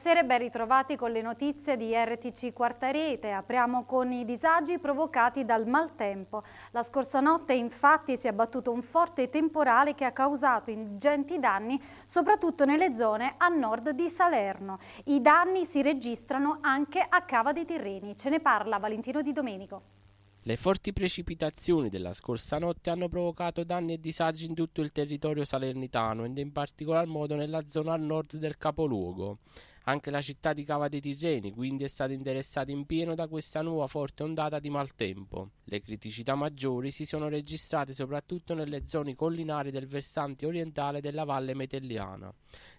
Buonasera e ben ritrovati con le notizie di RTC Quarta Rete. Apriamo con i disagi provocati dal maltempo. La scorsa notte infatti si è abbattuto un forte temporale che ha causato ingenti danni soprattutto nelle zone a nord di Salerno. I danni si registrano anche a Cava dei Tirreni. Ce ne parla Valentino Di Domenico. Le forti precipitazioni della scorsa notte hanno provocato danni e disagi in tutto il territorio salernitano ed in particolar modo nella zona a nord del capoluogo. Anche la città di Cava dei Tirreni quindi è stata interessata in pieno da questa nuova forte ondata di maltempo. Le criticità maggiori si sono registrate soprattutto nelle zone collinari del versante orientale della valle metelliana.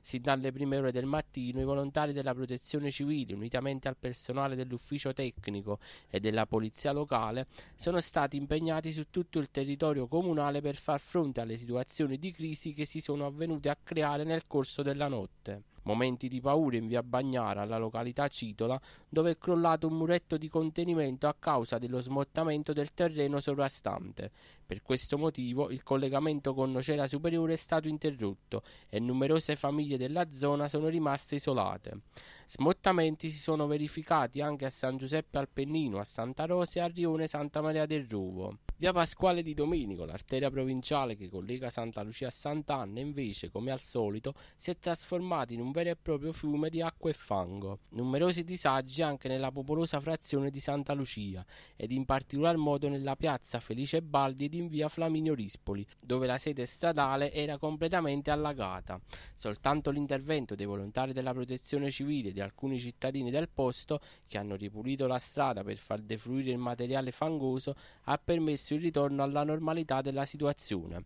Sin dalle prime ore del mattino i volontari della protezione civile, unitamente al personale dell'ufficio tecnico e della polizia locale, sono stati impegnati su tutto il territorio comunale per far fronte alle situazioni di crisi che si sono avvenute a creare nel corso della notte. Momenti di paura in via Bagnara, alla località Citola, dove è crollato un muretto di contenimento a causa dello smottamento del terreno sovrastante. Per questo motivo il collegamento con Nocera Superiore è stato interrotto e numerose famiglie della zona sono rimaste isolate. Smottamenti si sono verificati anche a San Giuseppe Alpennino, a Santa Rosa e a Rione Santa Maria del Ruvo. Via Pasquale di Domenico, l'arteria provinciale che collega Santa Lucia a Sant'Anna, invece, come al solito, si è trasformata in un vero e proprio fiume di acqua e fango. Numerosi disagi anche nella popolosa frazione di Santa Lucia, ed in particolar modo nella piazza Felice Baldi ed in via Flaminio Rispoli, dove la sede stradale era completamente allagata. Soltanto l'intervento dei volontari della protezione civile e di alcuni cittadini del posto, che hanno ripulito la strada per far defluire il materiale fangoso, ha permesso verso il ritorno alla normalità della situazione.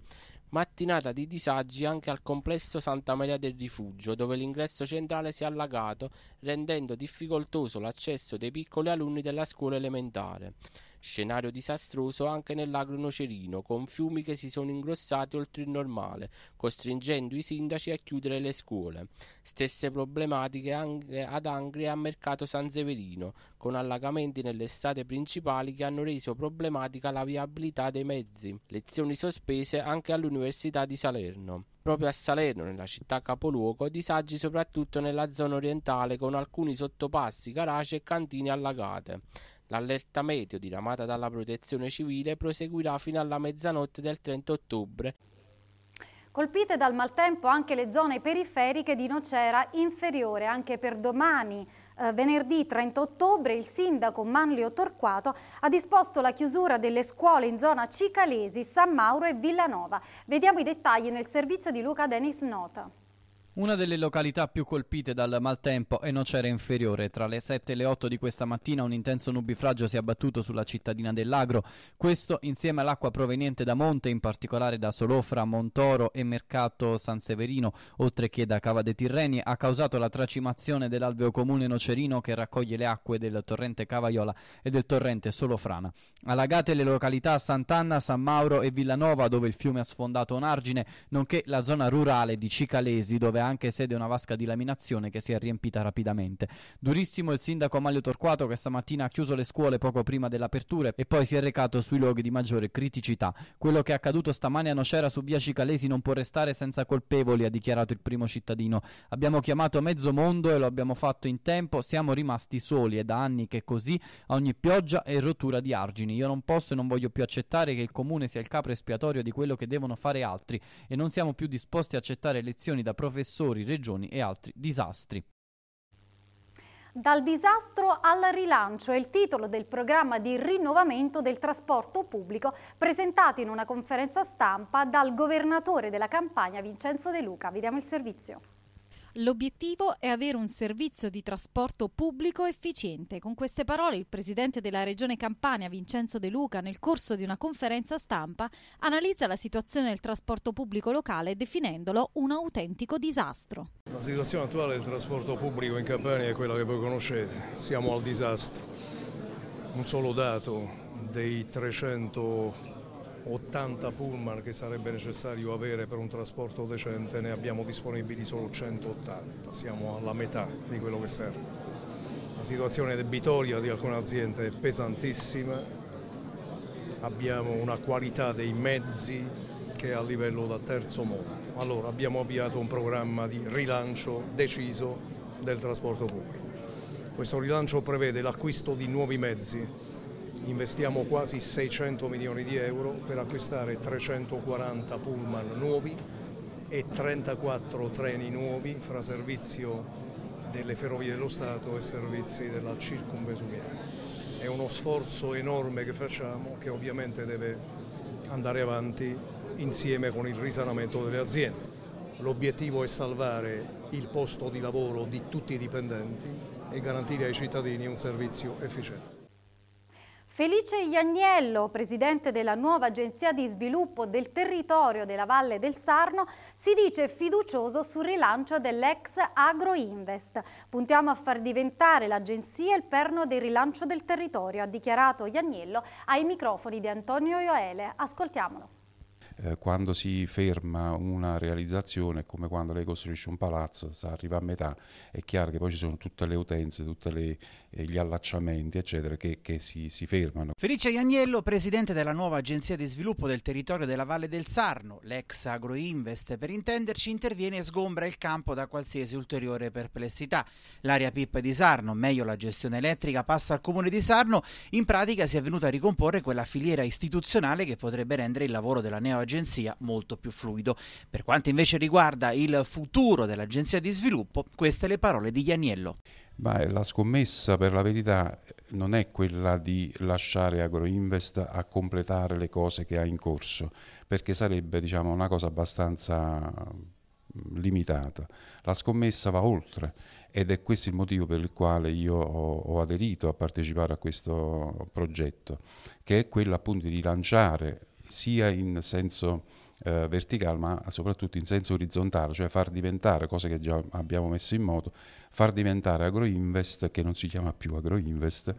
Mattinata di disagi anche al complesso Santa Maria del Rifugio, dove l'ingresso centrale si è allagato, rendendo difficoltoso l'accesso dei piccoli alunni della scuola elementare. Scenario disastroso anche nell'agro nocerino, con fiumi che si sono ingrossati oltre il normale, costringendo i sindaci a chiudere le scuole. Stesse problematiche anche ad Angria e a Mercato San Severino, con allagamenti nelle strade principali che hanno reso problematica la viabilità dei mezzi. Lezioni sospese anche all'Università di Salerno. Proprio a Salerno, nella città capoluogo, disagi soprattutto nella zona orientale con alcuni sottopassi, garage e cantine allagate. L'allerta meteo diramata dalla Protezione Civile proseguirà fino alla mezzanotte del 30 ottobre. Colpite dal maltempo anche le zone periferiche di Nocera inferiore, anche per domani eh, venerdì 30 ottobre il sindaco Manlio Torquato ha disposto la chiusura delle scuole in zona Cicalesi, San Mauro e Villanova. Vediamo i dettagli nel servizio di Luca Denis Nota. Una delle località più colpite dal maltempo è Nocera Inferiore. Tra le 7 e le 8 di questa mattina un intenso nubifragio si è abbattuto sulla cittadina dell'Agro. Questo, insieme all'acqua proveniente da Monte, in particolare da Solofra, Montoro e Mercato San Severino, oltre che da Cava dei Tirreni, ha causato la tracimazione dell'alveo comune nocerino che raccoglie le acque del torrente Cavaiola e del torrente Solofrana. Allagate le località Sant'Anna, San Mauro e Villanova, dove il fiume ha sfondato un argine, nonché la zona rurale di Cicalesi, dove anche sede una vasca di laminazione che si è riempita rapidamente. Durissimo il sindaco Mario Torquato che stamattina ha chiuso le scuole poco prima dell'apertura e poi si è recato sui luoghi di maggiore criticità. Quello che è accaduto stamane a Nocera su via Cicalesi non può restare senza colpevoli, ha dichiarato il primo cittadino. Abbiamo chiamato mezzo mondo e lo abbiamo fatto in tempo, siamo rimasti soli e da anni che così a ogni pioggia e rottura di argini. Io non posso e non voglio più accettare che il comune sia il capo espiatorio di quello che devono fare altri e non siamo più disposti a accettare lezioni da professori spessori, regioni e altri disastri. Dal disastro al rilancio è il titolo del programma di rinnovamento del trasporto pubblico presentato in una conferenza stampa dal governatore della Campania Vincenzo De Luca. Vediamo il servizio. L'obiettivo è avere un servizio di trasporto pubblico efficiente. Con queste parole il presidente della Regione Campania, Vincenzo De Luca, nel corso di una conferenza stampa, analizza la situazione del trasporto pubblico locale definendolo un autentico disastro. La situazione attuale del trasporto pubblico in Campania è quella che voi conoscete, siamo al disastro. Un solo dato dei 300 80 pullman che sarebbe necessario avere per un trasporto decente, ne abbiamo disponibili solo 180, siamo alla metà di quello che serve. La situazione debitoria di alcune aziende è pesantissima, abbiamo una qualità dei mezzi che è a livello da terzo mondo. Allora abbiamo avviato un programma di rilancio deciso del trasporto pubblico. Questo rilancio prevede l'acquisto di nuovi mezzi investiamo quasi 600 milioni di euro per acquistare 340 pullman nuovi e 34 treni nuovi fra servizio delle ferrovie dello Stato e servizi della circumvesuviana. È uno sforzo enorme che facciamo che ovviamente deve andare avanti insieme con il risanamento delle aziende. L'obiettivo è salvare il posto di lavoro di tutti i dipendenti e garantire ai cittadini un servizio efficiente. Felice Iagnello, presidente della nuova agenzia di sviluppo del territorio della Valle del Sarno, si dice fiducioso sul rilancio dell'ex Agroinvest. Puntiamo a far diventare l'agenzia il perno del rilancio del territorio, ha dichiarato Iagnello ai microfoni di Antonio Ioele. Ascoltiamolo. Eh, quando si ferma una realizzazione è come quando lei costruisce un palazzo, sta arriva a metà, è chiaro che poi ci sono tutte le utenze, tutti eh, gli allacciamenti, eccetera, che, che si, si, fermano. Felice Iagnello, presidente della nuova agenzia di sviluppo del territorio della Valle del Sarno, l'ex Agroinvest per intenderci, interviene e sgombra il campo da qualsiasi ulteriore perplessità. L'area PIP di Sarno, meglio la gestione elettrica, passa al comune di Sarno, in pratica si è venuta a ricomporre quella filiera istituzionale che potrebbe rendere il lavoro della neo agenzia dell'agenzia molto più fluido. Per quanto invece riguarda il futuro dell'agenzia di sviluppo, queste le parole di Ianiello. Ma la scommessa per la verità non è quella di lasciare Agroinvest a completare le cose che ha in corso, perché sarebbe diciamo, una cosa abbastanza mm, limitata. La scommessa va oltre ed è questo il motivo per il quale io ho, ho, aderito a partecipare a questo progetto, che è quello appunto di rilanciare sia in senso eh, verticale ma soprattutto in senso orizzontale, cioè far diventare, cose che già abbiamo messo in moto, far diventare Agroinvest, che non si chiama più Agroinvest,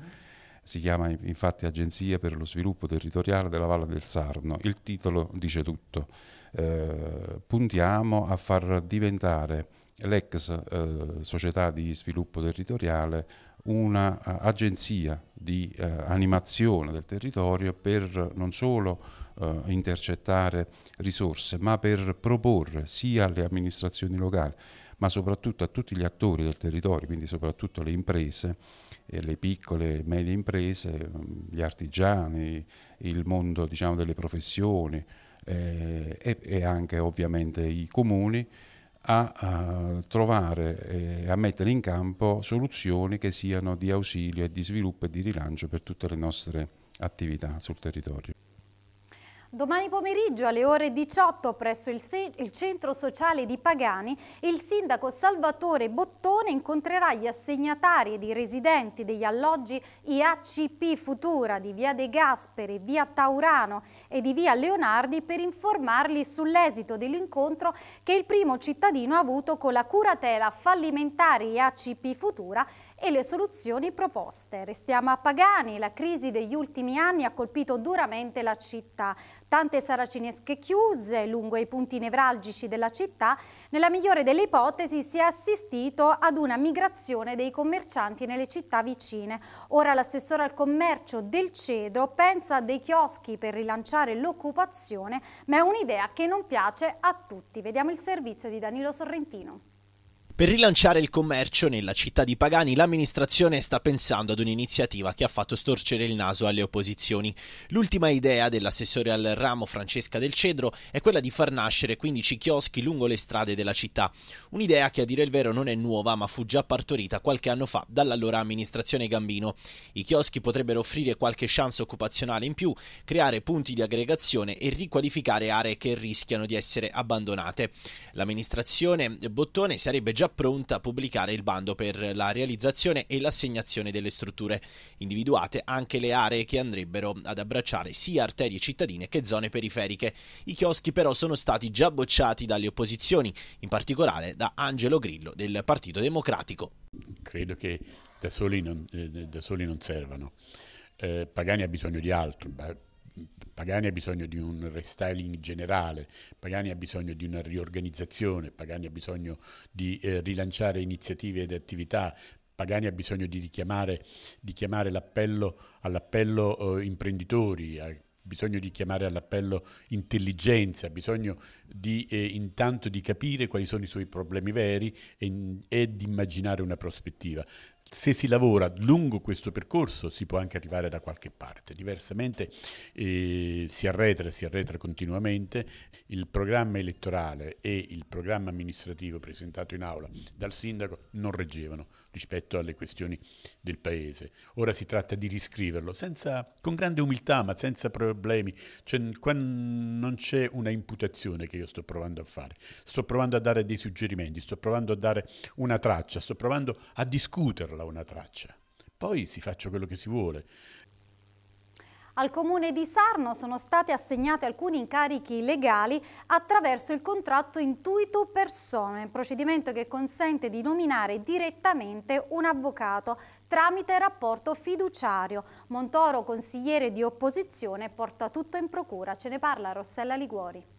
si chiama infatti Agenzia per lo sviluppo territoriale della Valle del Sarno, il titolo dice tutto, eh, puntiamo a far diventare l'ex eh, società di sviluppo territoriale un'agenzia eh, uh, di uh, animazione del territorio per non solo eh, intercettare risorse, ma per proporre sia alle amministrazioni locali, ma soprattutto a tutti gli attori del territorio, quindi soprattutto le imprese, eh, le piccole e medie imprese, mm, gli artigiani, il mondo diciamo, delle professioni eh, e, e, anche ovviamente i comuni, a, a trovare e eh, a mettere in campo soluzioni che siano di ausilio e di sviluppo e di rilancio per tutte le nostre attività sul territorio. Domani pomeriggio alle ore 18 presso il, il, centro sociale di Pagani il sindaco Salvatore Bottone incontrerà gli assegnatari ed i residenti degli alloggi IACP Futura di via De Gasperi, via Taurano e di via Leonardi per informarli sull'esito dell'incontro che il primo cittadino ha avuto con la curatela fallimentare IACP Futura e le soluzioni proposte. Restiamo a Pagani, la crisi degli ultimi anni ha colpito duramente la città. Tante saracinesche chiuse lungo i punti nevralgici della città, nella migliore delle ipotesi si è assistito ad una migrazione dei commercianti nelle città vicine. Ora l'assessore al commercio del Cedro pensa a dei chioschi per rilanciare l'occupazione, ma è un'idea che non piace a tutti. Vediamo il servizio di Danilo Sorrentino. Per rilanciare il commercio nella città di Pagani l'amministrazione sta pensando ad un'iniziativa che ha fatto storcere il naso alle opposizioni. L'ultima idea dell'assessore al ramo Francesca del Cedro è quella di far nascere 15 chioschi lungo le strade della città. Un'idea che a dire il vero non è nuova ma fu già partorita qualche anno fa dall'allora amministrazione Gambino. I chioschi potrebbero offrire qualche chance occupazionale in più, creare punti di aggregazione e riqualificare aree che rischiano di essere abbandonate. L'amministrazione Bottone sarebbe già già pronta a pubblicare il bando per la realizzazione e l'assegnazione delle strutture, individuate anche le aree che andrebbero ad abbracciare sia arterie cittadine che zone periferiche. I chioschi però sono stati già bocciati dalle opposizioni, in particolare da Angelo Grillo del Partito Democratico. Credo che da soli non, eh, da soli non servano. Eh, Pagani ha bisogno di altro, Pagani ha bisogno di un restyling generale, Pagani ha bisogno di una riorganizzazione, Pagani ha bisogno di eh, rilanciare iniziative ed attività, Pagani ha bisogno di richiamare di l'appello all'appello eh, imprenditori, ha bisogno di chiamare all'appello intelligenza, ha bisogno di, eh, intanto di capire quali sono i suoi problemi veri e, e di immaginare una prospettiva se si lavora lungo questo percorso si può anche arrivare da qualche parte, diversamente eh, si arretra e si arretra continuamente. Il programma elettorale e il programma amministrativo presentato in aula dal sindaco non reggevano rispetto alle questioni del Paese. Ora si tratta di riscriverlo senza, con grande umiltà ma senza problemi. Cioè, qua non c'è una imputazione che io sto provando a fare. Sto provando a dare dei suggerimenti, sto provando a dare una traccia, sto provando a discuterla una traccia. Poi si faccia quello che si vuole. Al comune di Sarno sono stati assegnati alcuni incarichi legali attraverso il contratto intuito Persone, procedimento che consente di nominare direttamente un avvocato tramite rapporto fiduciario. Montoro, consigliere di opposizione, porta tutto in procura. Ce ne parla Rossella Liguori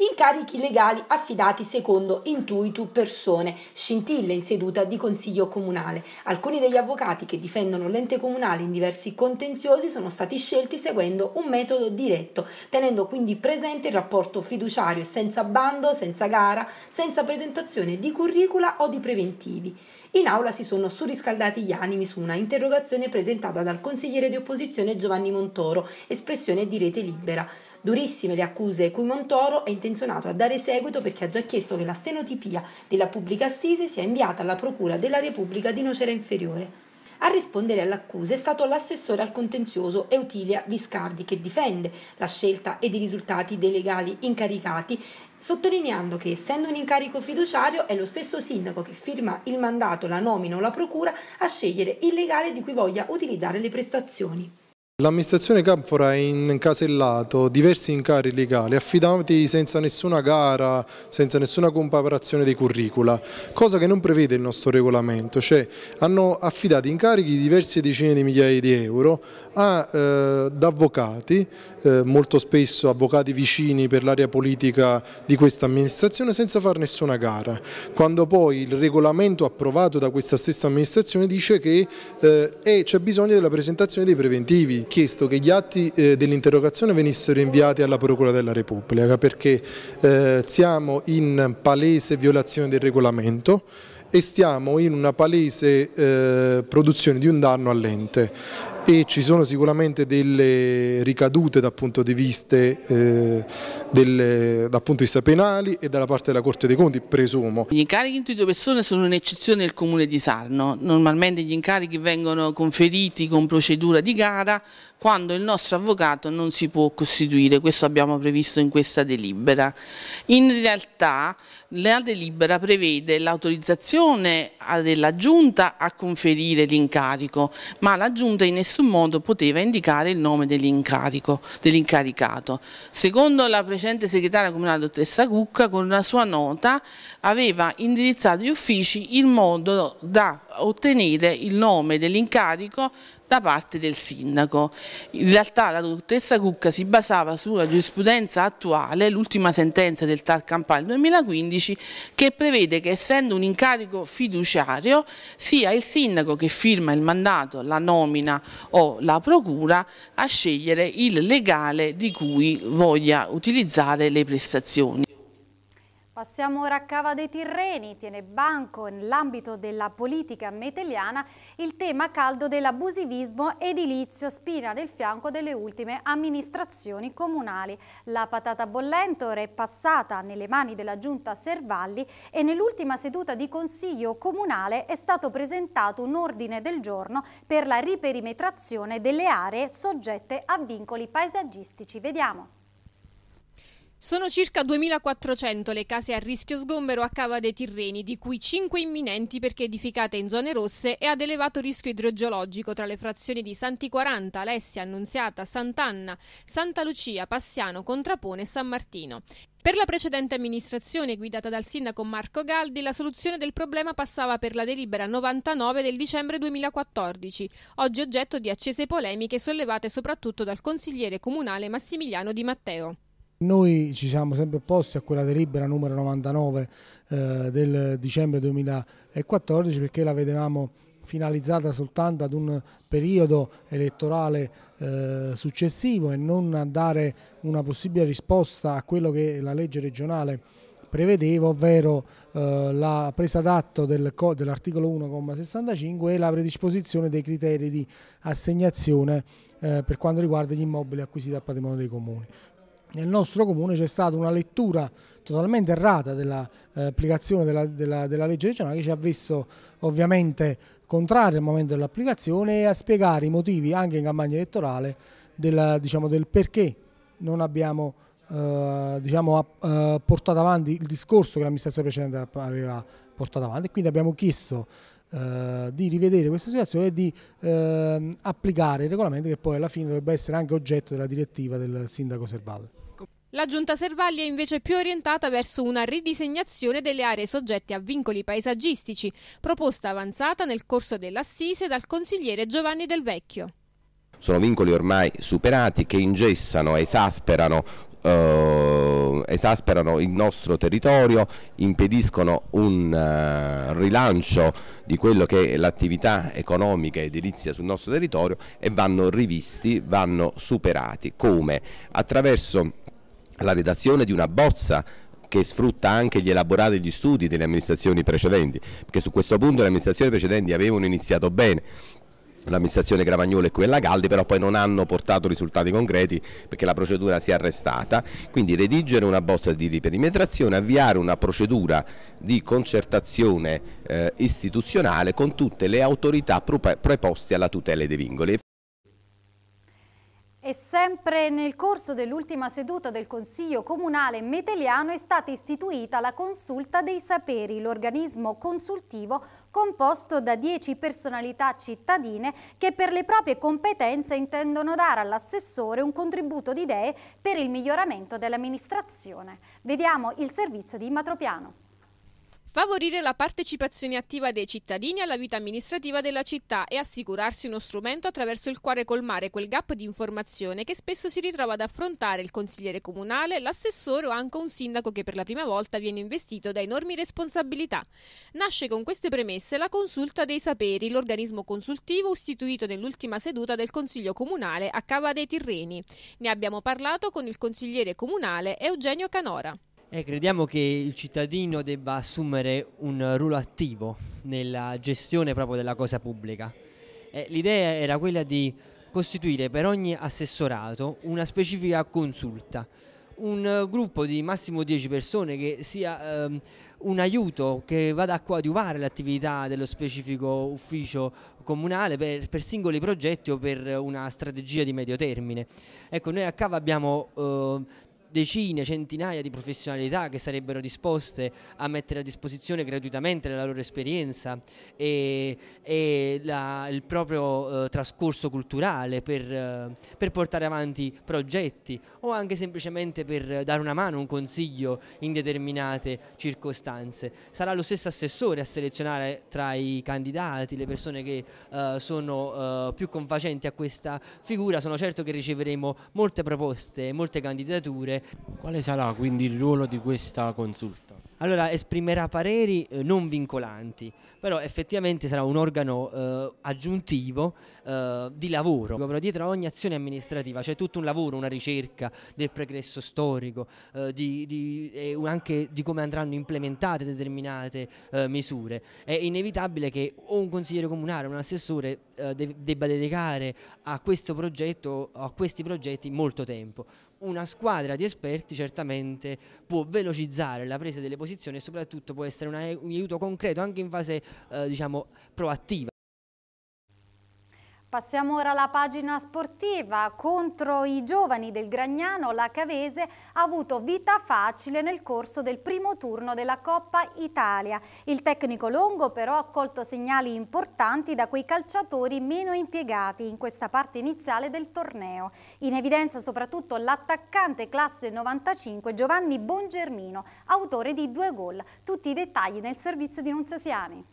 incarichi legali affidati secondo intuitu persone, scintille in seduta di consiglio comunale. Alcuni degli avvocati che difendono l'ente comunale in diversi contenziosi sono stati scelti seguendo un metodo diretto, tenendo quindi presente il rapporto fiduciario senza bando, senza gara, senza presentazione di curricula o di preventivi. In aula si sono surriscaldati gli animi su una interrogazione presentata dal consigliere di opposizione Giovanni Montoro, espressione di Rete Libera durissime le accuse cui Montoro è intenzionato a dare seguito perché ha già chiesto che la stenotipia della pubblica assise sia inviata alla Procura della Repubblica di Nocera Inferiore. A rispondere all'accusa è stato l'assessore al contenzioso Eutilia Viscardi che difende la scelta ed i risultati dei legali incaricati, sottolineando che essendo un incarico fiduciario è lo stesso sindaco che firma il mandato, la nomina o la procura a scegliere il legale di cui voglia utilizzare le prestazioni. L'amministrazione Canfora ha incasellato diversi incarichi legali affidati senza nessuna gara, senza nessuna comparazione di curricula, cosa che non prevede il nostro regolamento, cioè hanno affidato incarichi di diverse decine di migliaia di euro ad eh, avvocati, eh, molto spesso avvocati vicini per l'area politica di questa amministrazione senza fare nessuna gara, quando poi il regolamento approvato da questa stessa amministrazione dice che eh, c'è bisogno della presentazione dei preventivi chiesto che gli atti eh, dell'interrogazione venissero inviati alla Procura della Repubblica perché eh, siamo in palese violazione del regolamento e stiamo in una palese eh, produzione di un danno all'ente e ci sono sicuramente delle ricadute dal punto di vista, eh, delle, dal punto di vista penali e dalla parte della Corte dei Conti, presumo. Gli incarichi in due persone sono un'eccezione del Comune di Sarno, normalmente gli incarichi vengono conferiti con procedura di gara quando il nostro avvocato non si può costituire, questo abbiamo previsto in questa delibera. In realtà la delibera prevede l'autorizzazione della Giunta a conferire l'incarico, ma la Giunta in nessun nessun modo poteva indicare il nome dell'incaricato. Secondo la precedente segretaria comunale dottessa Cucca, con una sua nota aveva indirizzato agli uffici il modo da ottenere il nome dell'incarico da parte del sindaco. In realtà la dottoressa Cucca si basava sulla giurisprudenza attuale, l'ultima sentenza del TAR Campania 2015, che prevede che essendo un incarico fiduciario sia il sindaco che firma il mandato, la nomina o la procura a scegliere il legale di cui voglia utilizzare le prestazioni. Passiamo ora a Cava dei Tirreni, tiene banco nell'ambito della politica meteliana il tema caldo dell'abusivismo edilizio spina del fianco delle ultime amministrazioni comunali. La patata bollentore è passata nelle mani della giunta Servalli e nell'ultima seduta di consiglio comunale è stato presentato un ordine del giorno per la riperimetrazione delle aree soggette a vincoli paesaggistici. Vediamo. Sono circa 2.400 le case a rischio sgombero a Cava dei Tirreni, di cui 5 imminenti perché edificate in zone rosse e ad elevato rischio idrogeologico tra le frazioni di Santi 40, Alessia, Annunziata, Sant'Anna, Santa Lucia, Passiano, Contrapone e San Martino. Per la precedente amministrazione, guidata dal sindaco Marco Galdi, la soluzione del problema passava per la delibera 99 del dicembre 2014, oggi oggetto di accese polemiche sollevate soprattutto dal consigliere comunale Massimiliano Di Matteo. Noi ci siamo sempre opposti a quella delibera numero 99 eh, del dicembre 2014 perché la vedevamo finalizzata soltanto ad un periodo elettorale eh, successivo e non a dare una possibile risposta a quello che la legge regionale prevedeva, ovvero eh, la presa d'atto del, dell'articolo 1,65 e la predisposizione dei criteri di assegnazione eh, per quanto riguarda gli immobili acquisiti dal patrimonio dei comuni nel nostro comune c'è stata una lettura totalmente errata dell'applicazione eh, della, della, della, legge regionale che ci ha visto ovviamente contrario al momento dell'applicazione e a spiegare i motivi anche in campagna elettorale della, diciamo, del perché non abbiamo eh, diciamo, eh, portato avanti il discorso che l'amministrazione precedente aveva portato avanti. Quindi abbiamo chiesto eh, di rivedere questa situazione e di eh, applicare il regolamento che poi alla fine dovrebbe essere anche oggetto della direttiva del sindaco Servalli. La giunta Servalli è invece più orientata verso una ridisegnazione delle aree soggette a vincoli paesaggistici, proposta avanzata nel corso dell'assise dal consigliere Giovanni Del Vecchio. Sono vincoli ormai superati che ingessano, esasperano eh, esasperano il nostro territorio, impediscono un eh, rilancio di quello che è l'attività economica edilizia sul nostro territorio e vanno rivisti, vanno superati. Come? Attraverso la redazione di una bozza che sfrutta anche gli elaborati gli studi delle amministrazioni precedenti, perché su questo punto le amministrazioni precedenti avevano iniziato bene, l'amministrazione Gravagnola e quella Galdi, però poi non hanno portato risultati concreti perché la procedura si è arrestata, quindi redigere una bozza di riperimetrazione, avviare una procedura di concertazione eh, istituzionale con tutte le autorità preposte alla tutela dei vincoli. E sempre nel corso dell'ultima seduta del Consiglio Comunale Meteliano è stata istituita la Consulta dei Saperi, l'organismo consultivo composto da 10 personalità cittadine che per le proprie competenze intendono dare all'assessore un contributo di idee per il miglioramento dell'amministrazione. Vediamo il servizio di Matropiano favorire la partecipazione attiva dei cittadini alla vita amministrativa della città e assicurarsi uno strumento attraverso il quale colmare quel gap di informazione che spesso si ritrova ad affrontare il consigliere comunale, l'assessore o anche un sindaco che per la prima volta viene investito da enormi responsabilità. Nasce con queste premesse la Consulta dei Saperi, l'organismo consultivo istituito nell'ultima seduta del Consiglio Comunale a Cava dei Tirreni. Ne abbiamo parlato con il consigliere comunale Eugenio Canora. E eh, crediamo che il cittadino debba assumere un ruolo attivo nella gestione proprio della cosa pubblica. Eh, l'idea era quella di costituire per ogni assessorato una specifica consulta, un gruppo di massimo 10 persone che sia ehm, un aiuto che vada a coadiuvare l'attività dello specifico ufficio comunale per, per, singoli progetti o per una strategia di medio termine. Ecco, noi a Cava abbiamo eh, decine, centinaia di professionalità che sarebbero disposte a mettere a disposizione gratuitamente la loro esperienza e, e la, il proprio eh, trascorso culturale per, eh, per, portare avanti progetti o anche semplicemente per dare una mano, un consiglio in determinate circostanze. Sarà lo stesso assessore a selezionare tra i candidati le persone che eh, sono eh, più confacenti a questa figura, sono certo che riceveremo molte proposte, molte candidature quale sarà quindi il ruolo di questa consulta? Allora, esprimerà pareri eh, non vincolanti, però effettivamente sarà un organo eh, aggiuntivo eh, di lavoro. Però dietro a ogni azione amministrativa c'è tutto un lavoro, una ricerca del pregresso storico, eh, di, di, e anche di come andranno implementate determinate eh, misure. È inevitabile che o un consigliere comunale o un assessore eh, de debba dedicare a questo progetto, a questi progetti molto tempo. Una squadra di esperti certamente può velocizzare la presa delle posizioni e soprattutto può essere un eh, aiuto concreto anche in fase eh, diciamo, proattiva. Passiamo ora alla pagina sportiva. Contro i giovani del Gragnano, la Cavese ha avuto vita facile nel corso del primo turno della Coppa Italia. Il tecnico Longo però ha colto segnali importanti da quei calciatori meno impiegati in questa parte iniziale del torneo. In evidenza soprattutto l'attaccante classe 95 Giovanni Bongermino, autore di due gol. Tutti i dettagli nel servizio di Nunziosiani.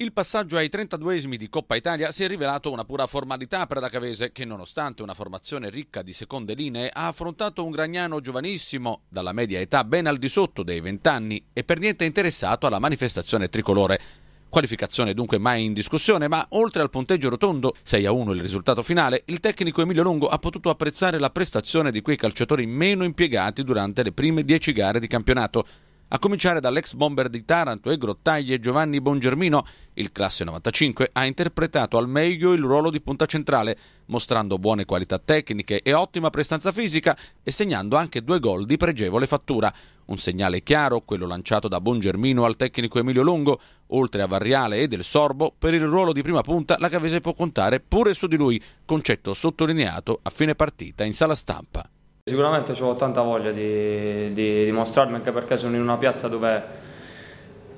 Il passaggio ai 32esimi di Coppa Italia si è rivelato una pura formalità per la Cavese che nonostante una formazione ricca di seconde linee ha affrontato un Gragnano giovanissimo, dalla media età ben al di sotto dei 20 anni e per niente interessato alla manifestazione tricolore. Qualificazione dunque mai in discussione, ma oltre al punteggio rotondo 6 a 1 il risultato finale, il tecnico Emilio Longo ha potuto apprezzare la prestazione di quei calciatori meno impiegati durante le prime 10 gare di campionato a cominciare dall'ex bomber di Taranto e Grottaglie Giovanni Bongermino, il classe 95, ha interpretato al meglio il ruolo di punta centrale, mostrando buone qualità tecniche e ottima prestanza fisica e segnando anche due gol di pregevole fattura. Un segnale chiaro, quello lanciato da Bongermino al tecnico Emilio Longo, oltre a Varriale e Del Sorbo, per il ruolo di prima punta la Cavese può contare pure su di lui, concetto sottolineato a fine partita in sala stampa. Sicuramente ho tanta voglia di, di, di, mostrarmi anche perché sono in una piazza dove è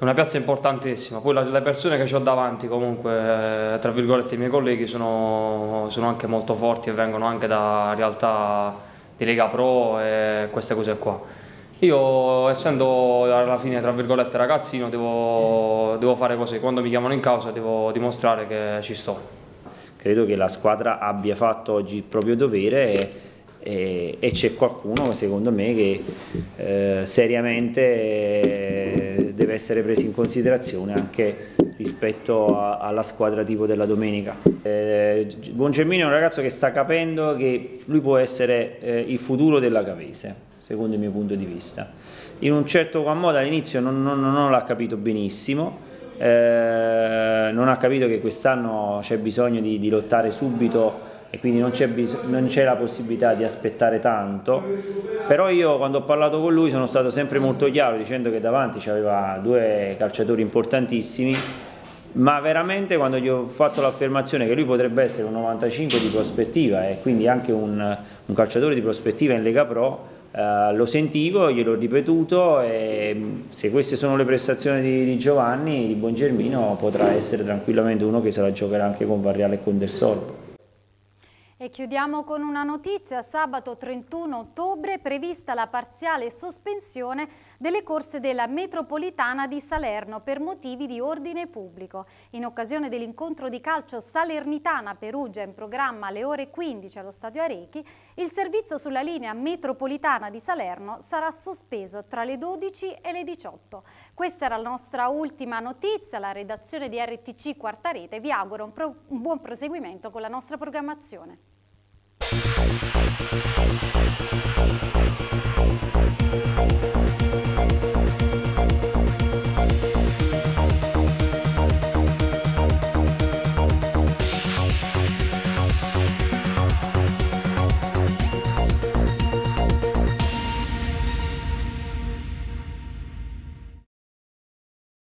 una piazza importantissima, poi la, le persone che ho davanti comunque, eh, tra virgolette i miei colleghi sono, sono anche molto forti e vengono anche da realtà di Lega Pro e queste cose qua. Io essendo alla fine tra virgolette ragazzino devo, devo fare così, quando mi chiamano in causa devo dimostrare che ci sto. Credo che la squadra abbia fatto oggi il proprio dovere e e, e c'è qualcuno secondo me che eh, seriamente eh, deve essere preso in considerazione anche rispetto a, alla squadra tipo della domenica. Eh, Bongermino è un ragazzo che sta capendo che lui può essere eh, il futuro della Cavese, secondo il mio punto di vista. In un certo qual modo all'inizio non, non, non l'ha capito benissimo, eh, non ha capito che quest'anno c'è bisogno di, di lottare subito e quindi non c'è, bis- non c'è la possibilità di aspettare tanto, però io quando ho parlato con lui sono stato sempre molto chiaro dicendo che davanti aveva due calciatori importantissimi, ma veramente quando gli ho fatto l'affermazione che lui potrebbe essere un 95 di prospettiva e quindi anche un, un calciatore di prospettiva in Lega Pro, eh, lo sentivo, gliel'ho ripetuto e mm, se queste sono le prestazioni di, di Giovanni, di Buongermino potrà essere tranquillamente uno che se la giocherà anche con Varriale e con Del Sorbo. E chiudiamo con una notizia. Sabato 31 ottobre è prevista la parziale sospensione delle corse della metropolitana di Salerno per motivi di ordine pubblico. In occasione dell'incontro di calcio Salernitana-Perugia in programma alle ore 15 allo stadio Arechi, il servizio sulla linea metropolitana di Salerno sarà sospeso tra le 12 e le 18. Questa era la nostra ultima notizia. La redazione di RTC Quarta Rete vi auguro un, un buon proseguimento con la nostra programmazione. Thank you.